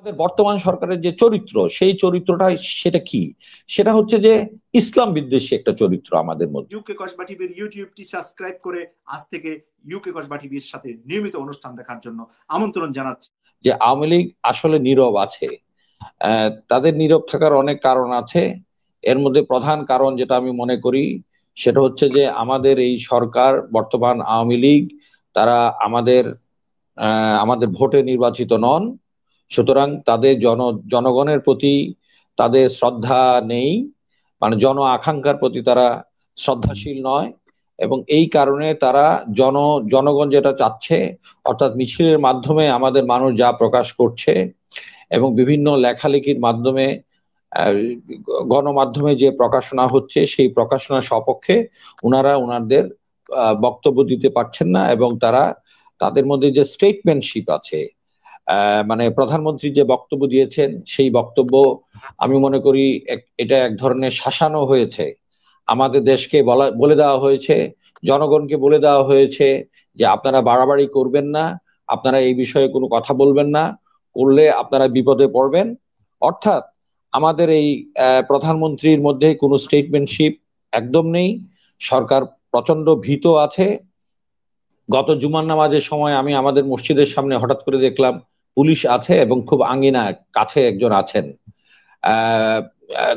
আমাদের বর্তমান সরকারের যে চরিত্র সেই চরিত্রটা সেটা কি সেটা হচ্ছে যে ইসলাম বিদ্বেষী একটা চরিত্র আমাদের মধ্যে ইউকে কসবা টিভির ইউটিউবটি সাবস্ক্রাইব করে আজ থেকে ইউকে কসবা টিভির সাথে নিয়মিত অনুষ্ঠান দেখার জন্য আমন্ত্রণ জানাচ্ছি যে আওয়ামী লীগ আসলে নীরব আছে তাদের নীরব থাকার অনেক কারণ আছে এর মধ্যে প্রধান কারণ যেটা আমি মনে করি সেটা হচ্ছে যে আমাদের এই সরকার বর্তমান আওয়ামী লীগ তারা আমাদের আমাদের ভোটে নির্বাচিত নন সুতরাং তাদের জন জনগণের প্রতি তাদের শ্রদ্ধা নেই মানে জন আকাঙ্ক্ষার প্রতি তারা শ্রদ্ধাশীল নয় এবং এই কারণে তারা জন জনগণ যেটা চাচ্ছে অর্থাৎ মিছিলের মাধ্যমে আমাদের মানুষ যা প্রকাশ করছে এবং বিভিন্ন লেখালেখির মাধ্যমে গণমাধ্যমে যে প্রকাশনা হচ্ছে সেই প্রকাশনার সপক্ষে ওনারা ওনাদের বক্তব্য দিতে পারছেন না এবং তারা তাদের মধ্যে যে স্টেটমেন্টশিপ আছে মানে প্রধানমন্ত্রী যে বক্তব্য দিয়েছেন সেই বক্তব্য আমি মনে করি এটা এক ধরনের শাসানো হয়েছে আমাদের দেশকে বলে দেওয়া হয়েছে জনগণকে বলে দেওয়া হয়েছে যে আপনারা বাড়াবাড়ি করবেন না আপনারা এই বিষয়ে কোনো কথা বলবেন না করলে আপনারা বিপদে পড়বেন অর্থাৎ আমাদের এই প্রধানমন্ত্রীর মধ্যে কোনো স্টেটমেন্টশিপ একদম নেই সরকার প্রচন্ড ভীত আছে গত জুমার নামাজের সময় আমি আমাদের মসজিদের সামনে হঠাৎ করে দেখলাম পুলিশ আছে এবং খুব আঙ্গিনা কাছে একজন আছেন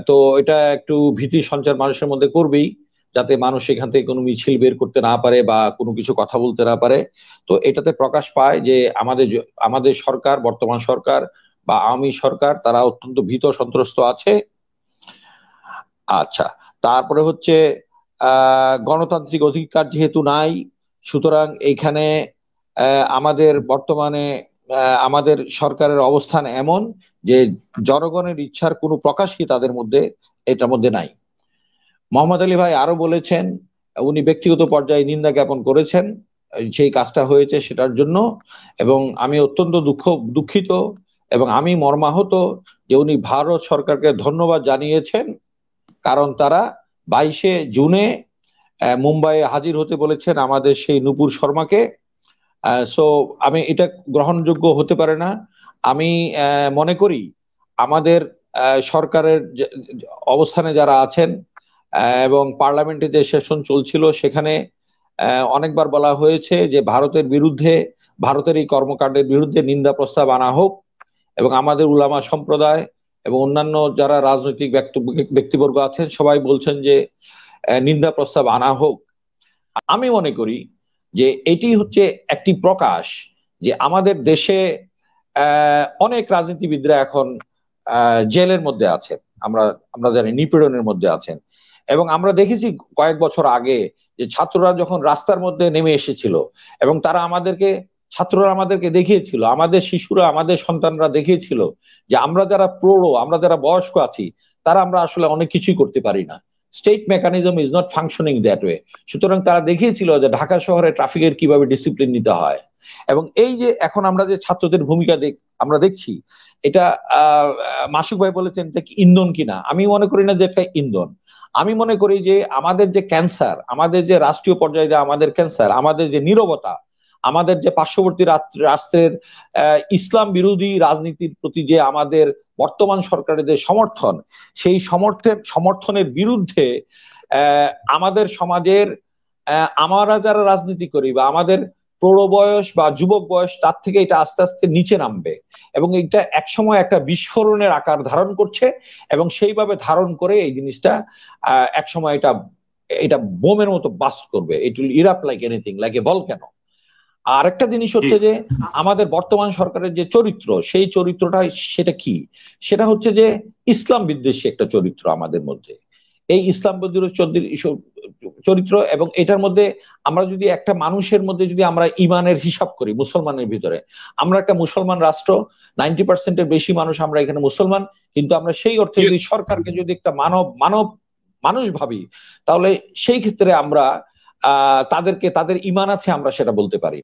তো এটা একটু ভীতি সঞ্চার মানুষের মধ্যে করবেই যাতে মানুষ সেখান থেকে কোনো মিছিল বের করতে না পারে বা কোনো কিছু কথা বলতে না পারে তো এটাতে প্রকাশ পায় যে আমাদের আমাদের সরকার বর্তমান সরকার বা আওয়ামী সরকার তারা অত্যন্ত ভীত সন্ত্রস্ত আছে আচ্ছা তারপরে হচ্ছে গণতান্ত্রিক অধিকার যেহেতু নাই সুতরাং এইখানে আমাদের বর্তমানে আমাদের সরকারের অবস্থান এমন যে জনগণের ইচ্ছার কোনো প্রকাশই তাদের মধ্যে এটার মধ্যে নাই মোহাম্মদ আলী ভাই আরো বলেছেন উনি ব্যক্তিগত পর্যায়ে নিন্দা জ্ঞাপন করেছেন সেই কাজটা হয়েছে সেটার জন্য এবং আমি অত্যন্ত দুঃখ দুঃখিত এবং আমি মর্মাহত যে উনি ভারত সরকারকে ধন্যবাদ জানিয়েছেন কারণ তারা বাইশে জুনে মুম্বাইয়ে হাজির হতে বলেছেন আমাদের সেই নুপুর শর্মাকে সো আমি এটা গ্রহণযোগ্য হতে পারে না আমি মনে করি আমাদের সরকারের অবস্থানে যারা আছেন এবং পার্লামেন্টে যে সেশন চলছিল সেখানে অনেকবার বলা হয়েছে যে ভারতের বিরুদ্ধে ভারতের এই কর্মকাণ্ডের বিরুদ্ধে নিন্দা প্রস্তাব আনা হোক এবং আমাদের উলামা সম্প্রদায় এবং অন্যান্য যারা রাজনৈতিক ব্যক্তিবর্গ আছেন সবাই বলছেন যে নিন্দা প্রস্তাব আনা হোক আমি মনে করি যে এটি হচ্ছে একটি প্রকাশ যে আমাদের দেশে অনেক রাজনীতিবিদরা এখন জেলের মধ্যে আছেন আমরা আমরা জানি নিপীড়নের মধ্যে আছেন এবং আমরা দেখেছি কয়েক বছর আগে যে ছাত্ররা যখন রাস্তার মধ্যে নেমে এসেছিল এবং তারা আমাদেরকে ছাত্ররা আমাদেরকে দেখিয়েছিল আমাদের শিশুরা আমাদের সন্তানরা দেখিয়েছিল যে আমরা যারা প্রৌঢ় আমরা যারা বয়স্ক আছি তারা আমরা আসলে অনেক কিছুই করতে পারি না state mechanism is not functioning that way সুতরাং তারা দেখিয়েছিল যে ঢাকা শহরে ট্রাফিকের কিভাবে ডিসিপ্লিন নিতে হয় এবং এই যে এখন আমরা যে ছাত্রদের ভূমিকা দেখ আমরা দেখছি এটা মাসুক ভাই বলেছেন এটা কি ইন্ধন কিনা আমি মনে করি না যে একটা ইন্ধন আমি মনে করি যে আমাদের যে ক্যান্সার আমাদের যে রাষ্ট্রীয় পর্যায়ে আমাদের ক্যান্সার আমাদের যে নিরবতা আমাদের যে পার্শ্ববর্তী রাষ্ট্রের ইসলাম বিরোধী রাজনীতির প্রতি যে আমাদের বর্তমান সরকারের যে সমর্থন সেই সমর্থের সমর্থনের বিরুদ্ধে আমাদের সমাজের আমরা যারা রাজনীতি করি বা আমাদের প্রৌঢ় বয়স বা যুবক বয়স তার থেকে এটা আস্তে আস্তে নিচে নামবে এবং এটা একসময় একটা বিস্ফোরণের আকার ধারণ করছে এবং সেইভাবে ধারণ করে এই জিনিসটা একসময় এটা এটা বোমের মতো বাস্ট করবে it will erupt like anything like a কেন আর একটা জিনিস হচ্ছে যে আমাদের বর্তমান সরকারের যে চরিত্র সেই চরিত্রটা সেটা কি সেটা হচ্ছে যে ইসলাম বিদ্বেষী একটা চরিত্র আমাদের মধ্যে এই ইসলাম বিদ্রোহ চরিত্র এবং এটার মধ্যে আমরা যদি একটা মানুষের মধ্যে যদি আমরা ইমানের হিসাব করি মুসলমানের ভিতরে আমরা একটা মুসলমান রাষ্ট্র নাইনটি পার্সেন্টের বেশি মানুষ আমরা এখানে মুসলমান কিন্তু আমরা সেই অর্থে যদি সরকারকে যদি একটা মানব মানব মানুষ ভাবি তাহলে সেই ক্ষেত্রে আমরা তাদেরকে তাদের ইমান আছে আমরা সেটা বলতে পারি